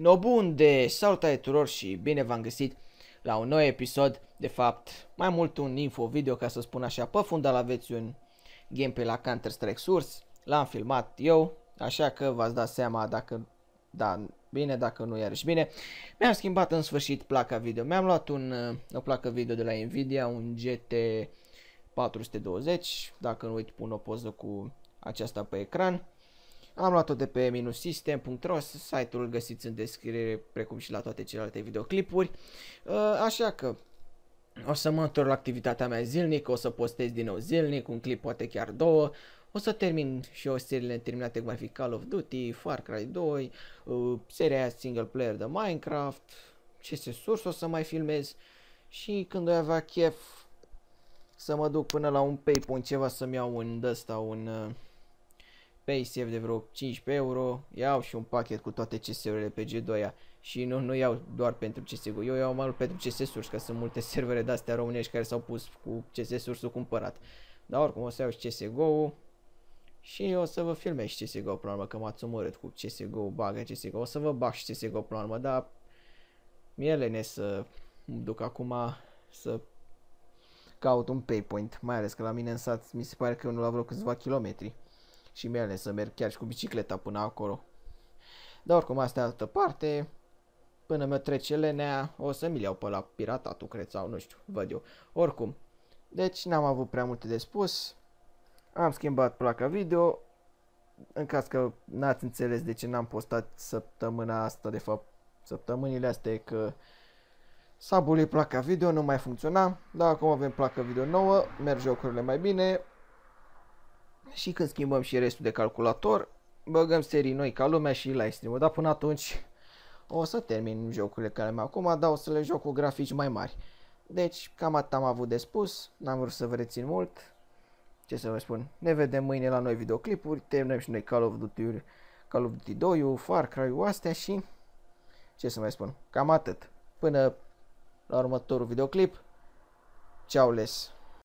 No bun de salutare tuturor și bine v-am găsit la un nou episod, de fapt mai mult un info video ca să spun așa, pe fundal aveți un gameplay la Counter-Strike Source, l-am filmat eu, așa că v-ați dat seama dacă da bine, dacă nu iarăși bine. Mi-am schimbat în sfârșit placa video, mi-am luat un, uh, o placă video de la Nvidia, un GT 420, dacă nu uit pun o poză cu aceasta pe ecran. Am luat-o de pe minussystem.ro, site-ul îl găsiți în descriere precum și la toate celelalte videoclipuri. Uh, așa că o să mă întorc la activitatea mea zilnică, o să postez din nou zilnic, un clip poate chiar două, o să termin și o seriile terminate cum ar fi Call of Duty, Far Cry 2, uh, seria single player de Minecraft, se surs o să mai filmez și când o avea chef să mă duc până la un PayPal ceva să-mi iau un un... Uh, paysafe de vreo 15 euro, iau și un pachet cu toate CS-urile pe G2-a și nu, nu iau doar pentru CSGO, eu iau mai mult pentru CS Source, că sunt multe servere de-astea românești care s-au pus cu CS Source-ul cumpărat. Dar oricum o să iau și CSGO-ul și o să vă filmez și CSGO până la urmă, că m-ați omorât cu CSGO, bagă CSGO, o să vă bag și CSGO până la urmă, dar mi-e lene să duc acum să caut un paypoint, mai ales că la mine în sat mi se pare că e unul la vreo câțiva kilometri și mi ales să merg chiar și cu bicicleta până acolo. Dar oricum asta e altă parte. Până mă trece lenea, o să mi-l iau pe la piratatul, cred, sau nu știu, văd eu. Oricum, deci n-am avut prea multe de spus. Am schimbat placa video. În caz că n-ați înțeles de ce n-am postat săptămâna asta, de fapt, săptămânile astea, că s-a placa video, nu mai funcționa, dar acum avem placa video nouă, merg jocurile mai bine, și când schimbăm și restul de calculator, băgăm serii noi ca lumea și live stream Dar până atunci o să termin jocurile care am acum, dar o să le joc cu grafici mai mari. Deci, cam atât am avut de spus, n-am vrut să vă rețin mult. Ce să vă spun, ne vedem mâine la noi videoclipuri, terminăm și noi Call of Duty, Call of Duty 2, Far cry astea și... Ce să mai spun, cam atât. Până la următorul videoclip, ceau les!